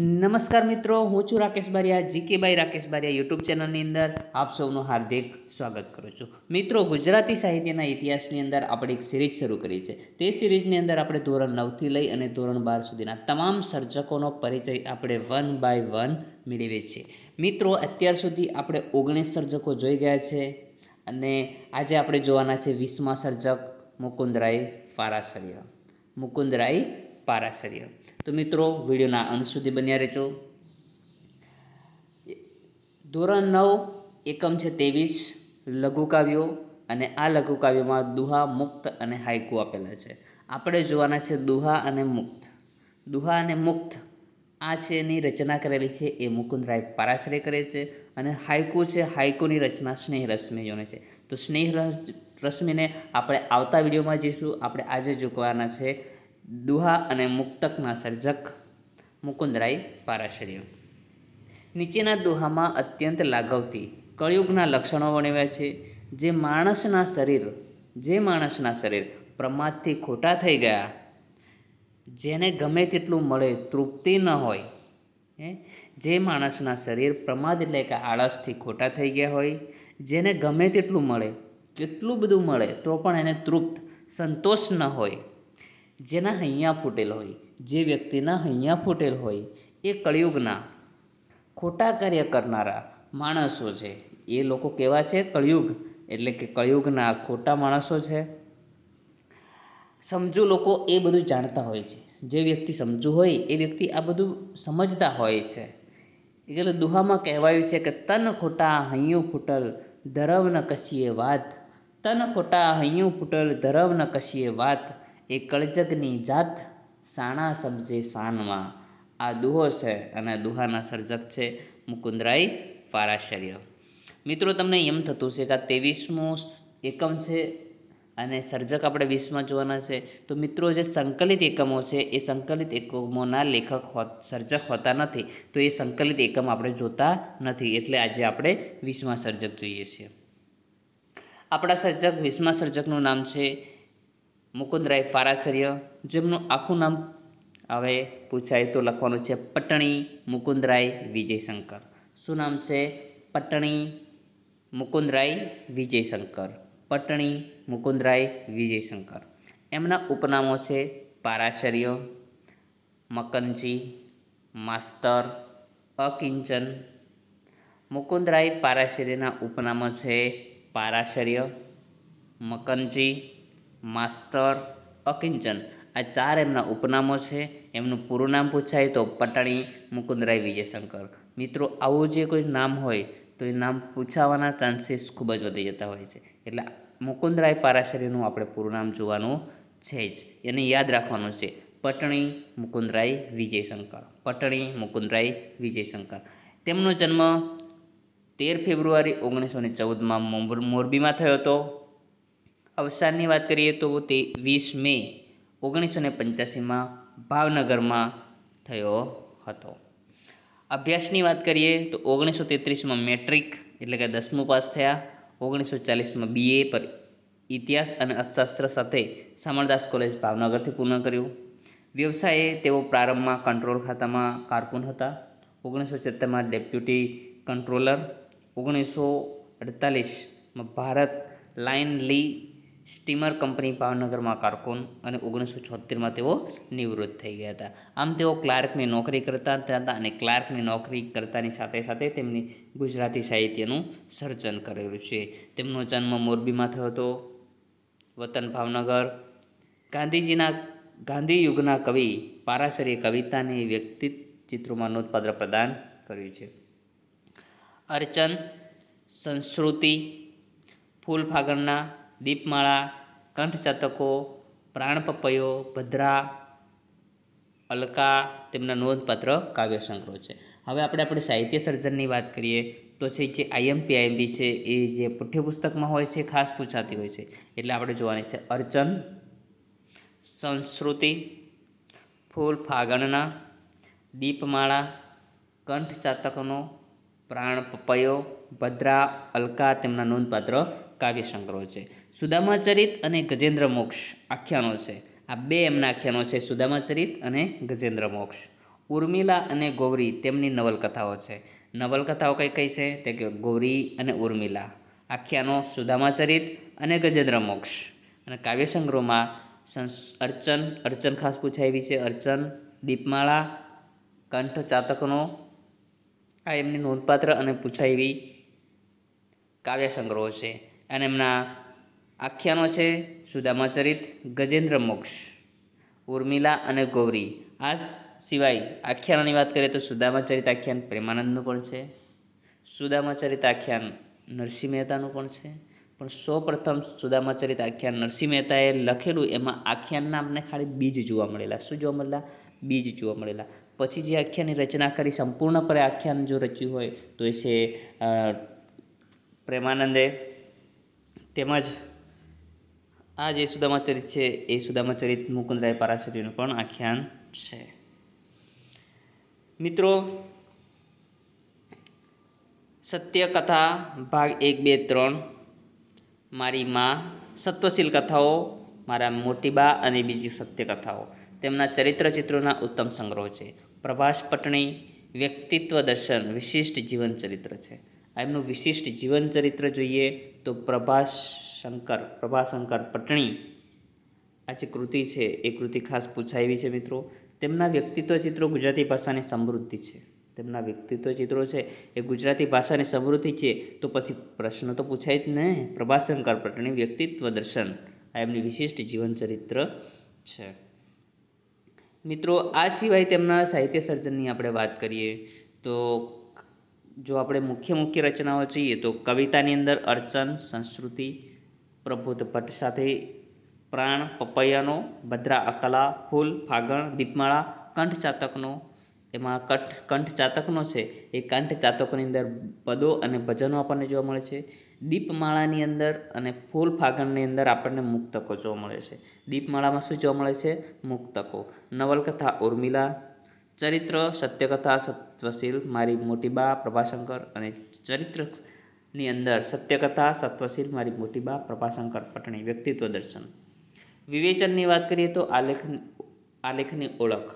નમસ્કાર મિત્રો હું છું Rakesh Baria GK by Rakesh Baria YouTube ચેનલની અંદર આપ સૌનું હાર્દિક સ્વાગત કરું છું મિત્રો ગુજરાતી સાહિત્યના ઇતિહાસની અંદર આપણે એક સિરીઝ શરૂ કરી છે તે સિરીઝની અંદર આપણે ધોરણ નવથી લઈ અને ધોરણ બાર સુધીના તમામ સર્જકોનો પરિચય આપણે વન બાય વન મેળવીએ છીએ મિત્રો અત્યાર સુધી આપણે ઓગણીસ સર્જકો જોઈ ગયા છે અને આજે આપણે જોવાના છે વીસમા સર્જક મુકુંદરાય પારાસરિયા મુકુંદરાય પારાશર્ય તો મિત્રો વિડીયોના અંત સુધી બન્યા રહેજો ધોરણ નવ એકમ છે ત્રેવીસ લઘુકાવ્યો અને આ લઘુકાવ્યમાં દુહા મુક્ત અને હાઇકુ આપેલા છે આપણે જોવાના છે દુહા અને મુક્ત દુહા અને મુક્ત આ છે એની રચના કરેલી છે એ મુકુંદરાય પારાશ્રય કરે છે અને હાઇકુ છે હાઇકુની રચના સ્નેહ રશ્મિઓને છે તો સ્નેહ રશ્મિને આપણે આવતા વિડીયોમાં જઈશું આપણે આજે જોવાના છે દુહા અને મુક્તકના સર્જક મુકુંદરાય પારાશર્ય નીચેના દુહામાં અત્યંત લાઘવતી કળિયુગના લક્ષણો વર્ણવ્યા છે જે માણસના શરીર જે માણસના શરીર પ્રમાદથી ખોટા થઈ ગયા જેને ગમે તેટલું મળે તૃપ્તિ ન હોય હે જે માણસના શરીર પ્રમાદ એટલે કે આળસથી ખોટા થઈ ગયા હોય જેને ગમે તેટલું મળે કેટલું બધું મળે તો પણ એને તૃપ્ત સંતોષ ન હોય જેના હૈયા ફૂટેલ હોય જે વ્યક્તિના હૈયા ફૂટેલ હોય એ કળિયુગના ખોટા કાર્ય કરનારા માણસો છે એ લોકો કેવા છે કળિયુગ એટલે કે કળિયુગના ખોટા માણસો છે સમજુ લોકો એ બધું જાણતા હોય છે જે વ્યક્તિ સમજુ હોય એ વ્યક્તિ આ બધું સમજતા હોય છે એટલે દુહામાં કહેવાયું છે કે તન ખોટા હૈયું ફૂટલ ધરવ ન કશીએ વાત તન ખોટા હૈયું ફૂટલ ધરવ ન કશીએ વાત એ કળજગની જાત સાણા સમજે શાનમાં આ દુહો છે અને દુહાના સર્જક છે મુકુંદરાય પારાશર્ય મિત્રો તમને એમ થતું છે કે આ ત્રેવીસમું એકમ છે અને સર્જક આપણે વીસમાં જોવાના છે તો મિત્રો જે સંકલિત એકમો છે એ સંકલિત એકમોના લેખક સર્જક હોતા નથી તો એ સંકલિત એકમ આપણે જોતા નથી એટલે આજે આપણે વીસમાં સર્જક જોઈએ છીએ આપણા સર્જક વીસમા સર્જકનું નામ છે મુકુંદરાય પારાસર્ય જેમનું આખું નામ હવે પૂછાય તો લખવાનું છે પટણી મુકુંદરાય વિજયશંકર શું નામ છે પટણી મુકુંદરાય વિજયશંકર પટણી મુકુંદરાય વિજયશંકર એમના ઉપનામો છે પારાશર્ય મકનજી માસ્તર અકિંચન મુકુંદરાય પારાશર્યના ઉપનામો છે પારાશર્ય મકનજી માસ્તર અકિંચન આ ચાર એમના ઉપનામો છે એમનું પૂરું નામ પૂછાય તો પટાણી મુકુંદરાય વિજયશંકર મિત્રો આવું જે કોઈ નામ હોય તો એ નામ પૂછાવાના ચાન્સીસ ખૂબ જ વધી જતા હોય છે એટલે મુકુંદરાય પારાશરીનું આપણે પૂરું નામ જોવાનું છે જ એને યાદ રાખવાનું છે પટણી મુકુંદરાય વિજયશંકર પટણી મુકુંદરાય વિજયશંકર તેમનો જન્મ તેર ફેબ્રુઆરી ઓગણીસો ને ચૌદમાં મોરબીમાં થયો હતો અવસાનની વાત કરીએ તો તે વીસ મે ઓગણીસો ને પંચ્યાસીમાં ભાવનગરમાં થયો હતો અભ્યાસની વાત કરીએ તો ઓગણીસો તેત્રીસમાં મેટ્રિક એટલે કે દસમું પાસ થયા ઓગણીસો ચાલીસમાં બીએ પર ઇતિહાસ અને અર્થશાસ્ત્ર સાથે સામળદાસ કોલેજ ભાવનગરથી પૂર્ણ કર્યું વ્યવસાયે તેઓ પ્રારંભમાં કંટ્રોલ ખાતામાં કારકુન હતા ઓગણીસો છત્તરમાં ડેપ્યુટી કંટ્રોલર ઓગણીસો અડતાલીસમાં ભારત લાઇન લી સ્ટીમર કંપની ભાવનગરમાં કારકુન અને ઓગણીસો છોતેરમાં તેઓ નિવૃત્ત થઈ ગયા હતા આમ તેઓ ક્લાર્કની નોકરી કરતા હતા અને ક્લાર્કની નોકરી કરતાની સાથે સાથે તેમની ગુજરાતી સાહિત્યનું સર્જન કરેલું છે તેમનો જન્મ મોરબીમાં થયો હતો વતન ભાવનગર ગાંધીજીના ગાંધી યુગના કવિ પારાશરીએ કવિતાને વ્યક્તિત્વ ચિત્રોમાં નોંધપાત્ર પ્રદાન કર્યું છે અર્ચન સંસ્કૃતિ ફૂલ ફાગણના દીપમાળા કંઠચતકો પ્રાણપપયો ભદ્રા અલકા તેમના નોંધપાત્ર કાવ્ય સંગ્રહ છે હવે આપણે આપણે સાહિત્ય સર્જનની વાત કરીએ તો છે જે આઈએમપી આઈએમબી છે એ જે પાઠ્યપુસ્તકમાં હોય છે ખાસ પૂછાતી હોય છે એટલે આપણે જોવાની છે અર્ચન સંસ્કૃતિ ફૂલ ફાગણના દીપમાળા કંઠ ચાતકનો ભદ્રા અલકા તેમના નોંધપાત્ર કાવ્ય સંગ્રહ છે સુદામાચરિત અને ગજેન્દ્ર મોક્ષ આખ્યાનો છે આ બે એમના આખ્યાનો છે સુદામાચરિત અને ગજેન્દ્ર મોક્ષ ઉર્મિલા અને ગૌરી તેમની નવલકથાઓ છે નવલકથાઓ કઈ કઈ છે તે કે ગૌરી અને ઉર્મિલા આખ્યાનો સુદામાચરિત અને ગજેન્દ્ર મોક્ષ અને કાવ્ય સંગ્રહમાં સંસ અર્ચન અર્ચન ખાસ પૂછાવી છે અર્ચન દીપમાળા કંઠ ચાતકનો આ એમની નોંધપાત્ર અને પૂછાયેલી કાવ્ય સંગ્રહો છે અને એમના આખ્યાનો છે સુદામાચરિત ગજેન્દ્ર મોક્ષ ઉર્મિલા અને ગૌરી આ સિવાય આખ્યાનોની વાત કરીએ તો સુદામાચરિત આખ્યાન પ્રેમાનંદનું પણ છે સુદામાચરિત આખ્યાન નરસિંહ મહેતાનું પણ છે પણ સૌપ્રથમ સુદામાચરિત આખ્યાન નરસિંહ મહેતાએ લખેલું એમાં આખ્યાનના અમને ખાલી બીજ જોવા મળેલા શું જોવા મળેલા બીજ જોવા મળેલા પછી જે આખ્યાનની રચના કરી સંપૂર્ણપણે આખ્યાન જો રચ્યું હોય તો એ છે પ્રેમાનંદે તેમજ આ જે સુદામા ચરિત છે એ સુદામા સુદામાચરિત મુકુંદરાય પારાશરીનું પણ આખ્યાન છે મિત્રો સત્યકથા ભાગ એક બે ત્રણ મારી માં સત્વશીલ કથાઓ મારા મોટી બા અને બીજી સત્યકથાઓ તેમના ચરિત્ર ચિત્રોના ઉત્તમ સંગ્રહ છે પ્રભાસ પટણી વ્યક્તિત્વ દર્શન વિશિષ્ટ જીવન ચરિત્ર છે એમનું વિશિષ્ટ જીવન ચરિત્ર જોઈએ તો પ્રભાસ શંકર પ્રભાશંકર પટણી આ જે કૃતિ છે એ કૃતિ ખાસ પૂછાયેલી છે મિત્રો તેમના વ્યક્તિત્વ ચિત્રો ગુજરાતી ભાષાની સમૃદ્ધિ છે તેમના વ્યક્તિત્વ ચિત્રો છે એ ગુજરાતી ભાષાની સમૃદ્ધિ છે તો પછી પ્રશ્ન તો પૂછાય જ ને પ્રભાશંકર પટણી વ્યક્તિત્વ દર્શન આ એમની વિશિષ્ટ જીવન ચરિત્ર છે મિત્રો આ સિવાય તેમના સાહિત્ય સર્જનની આપણે વાત કરીએ તો જો આપણે મુખ્ય મુખ્ય રચનાઓ જોઈએ તો કવિતાની અંદર અર્ચન સંસ્કૃતિ પ્રબુદ્ધ ભટ્ટ સાથે પ્રાણ પપૈયાનો ભદ્રા અકલા ફૂલ ફાગણ દીપમાળા કંઠ ચાતકનો એમાં કંઠ કંઠ ચાતકનો છે એ કંઠ ચાતકોની અંદર પદો અને ભજનો આપણને જોવા મળે છે દીપમાળાની અંદર અને ફૂલ ફાગણની અંદર આપણને મુક્તકો જોવા મળે છે દીપમાળામાં શું જોવા મળે છે મુક્તકો નવલકથા ઉર્મિલા ચરિત્ર સત્યકથા સત્વશીલ મારી મોટી બા પ્રભાશંકર અને ચરિત્ર ની અંદર સત્યકથા સત્વશીલ મારી મોટી બા પ્રભાશંકર પટણી વ્યક્તિત્વ દર્શન વિવેચનની વાત કરીએ તો આલેખ આલેખની ઓળખ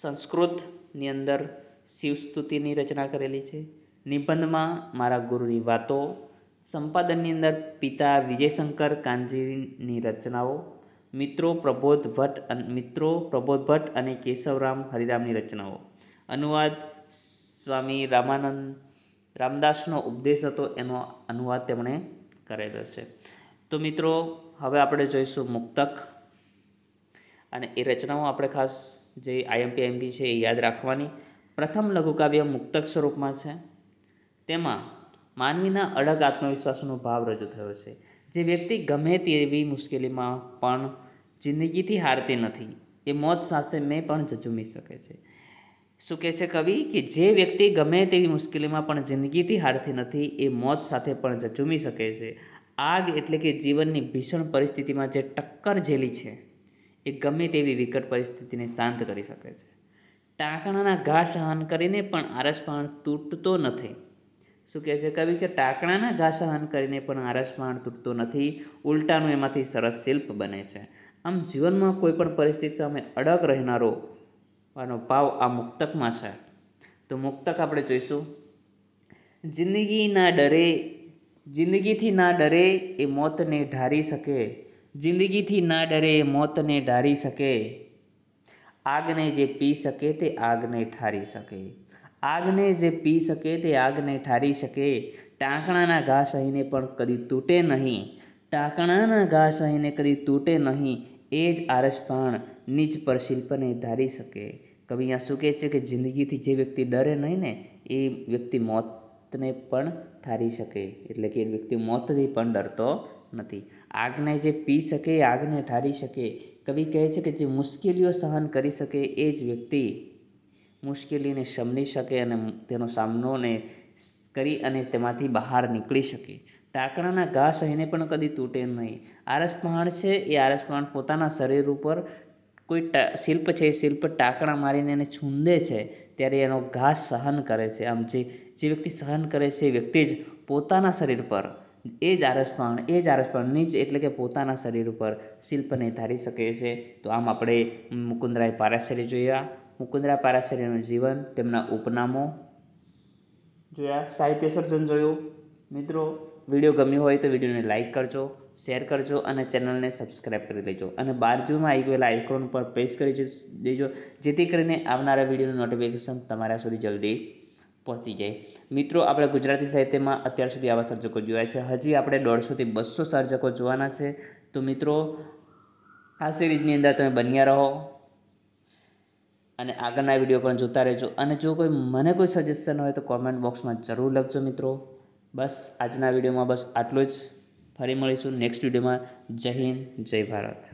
સંસ્કૃતની અંદર શિવસ્તુતિની રચના કરેલી છે નિબંધમાં મારા ગુરુની વાતો સંપાદનની અંદર પિતા વિજયશંકર કાનજીની રચનાઓ મિત્રો પ્રબોધ ભટ્ટ અને મિત્રો પ્રબોધ ભટ્ટ અને કેશવરામ હરિરામની રચનાઓ અનુવાદ સ્વામી રામાનંદ રામદાસનો ઉપદેશ હતો એનો અનુવાદ તેમણે કરેલો છે તો મિત્રો હવે આપણે જોઈશું મુક્તક અને એ રચનાઓ આપણે ખાસ જે આઈએમપી એમપી છે એ યાદ રાખવાની પ્રથમ લઘુકાવ્ય મુક્તક સ્વરૂપમાં છે તેમાં માનવીના અડગ આત્મવિશ્વાસનો ભાવ રજૂ થયો છે જે વ્યક્તિ ગમે તેવી મુશ્કેલીમાં પણ જિંદગીથી હારતી નથી એ મોત સાથે મેં પણ જજુમી શકે છે શું કહે છે કવિ કે જે વ્યક્તિ ગમે તેવી મુશ્કેલીમાં પણ જિંદગીથી હારતી નથી એ મોત સાથે પણ ઝઝૂમી શકે છે આગ એટલે કે જીવનની ભીષણ પરિસ્થિતિમાં જે ટક્કર ઝેલી છે એ ગમે તેવી વિકટ પરિસ્થિતિને શાંત કરી શકે છે ટાંકણાના ઘા સહન કરીને પણ આરસપાણ તૂટતો નથી શું કહે છે કવિ કે ટાંકણાના ઘા સહન કરીને પણ આરસપાણ તૂટતો નથી ઉલટાનું એમાંથી સરસ શિલ્પ બને છે આમ જીવનમાં કોઈપણ પરિસ્થિતિ સામે અડગ રહેનારો આનો ભાવ આ મુક્તકમાં છે તો મુક્તક આપણે જોઈશું જિંદગી ના ડરે જિંદગીથી ના ડરે એ મોતને ઢારી શકે જિંદગીથી ના ડરે એ મોતને ઢારી શકે આગને જે પી શકે તે આગને ઠારી શકે આગને જે પી શકે તે આગને ઠારી શકે ટાંકણાના ઘા સહીને પણ કદી તૂટે નહીં ટાંકણાના ઘા સહીને કદી તૂટે નહીં એ જ આરસભાણ નીચ પર શિલ્પને ધારી શકે કવિ અહીંયા શું કહે છે કે જિંદગીથી જે વ્યક્તિ ડરે નહીં ને એ વ્યક્તિ મોતને પણ ઠારી શકે એટલે કે વ્યક્તિ મોતથી પણ ડરતો નથી આગને જે પી શકે એ આગને ઠારી શકે કવિ કહે છે કે જે મુશ્કેલીઓ સહન કરી શકે એ જ વ્યક્તિ મુશ્કેલીને સમજી શકે અને તેનો સામનો ને કરી અને તેમાંથી બહાર નીકળી શકે ટાંકણાના ઘા સહીને પણ કદી તૂટે નહીં આરસ પહાણ છે એ આરસ પહાણ પોતાના શરીર ઉપર કોઈ શિલ્પ છે એ શિલ્પ ટાંકણા મારીને એને છૂંદે છે ત્યારે એનો ઘાસ સહન કરે છે આમ જે જે વ્યક્તિ સહન કરે છે એ વ્યક્તિ જ પોતાના શરીર પર એ જ આરસપણ એ જ આરસપણ નીચ એટલે કે પોતાના શરીર ઉપર શિલ્પને ધારી શકે છે તો આમ આપણે મુકુંદરાય પારાશરી જોયા મુકુંદરા પારાશરીનું જીવન તેમના ઉપનામો જોયા સાહિત્ય સર્જન જોયું મિત્રો વિડીયો ગમ્યો હોય તો વિડીયોને લાઇક કરજો શેર કરજો અને ચેનલને સબસ્ક્રાઈબ કરી લેજો અને બાજુમાં આવી ગયેલા આઇકોન પર પ્રેસ કરી દેજો જેથી કરીને આવનારા વિડીયોનું નોટિફિકેશન તમારા સુધી જલ્દી પહોંચી જાય મિત્રો આપણે ગુજરાતી સાહિત્યમાં અત્યાર સુધી આવા સર્જકો જોયા છે હજી આપણે દોઢસોથી બસો સર્જકો જોવાના છે તો મિત્રો આ સિરીઝની અંદર તમે બન્યા રહો અને આગળના વિડીયો પણ જોતા રહેજો અને જો કોઈ મને કોઈ સજેશન હોય તો કોમેન્ટ બોક્સમાં જરૂર લખજો મિત્રો બસ આજના વિડીયોમાં બસ આટલું જ ફરી મળીશું નેક્સ્ટ વિડીયોમાં જય હિન્દ જય ભારત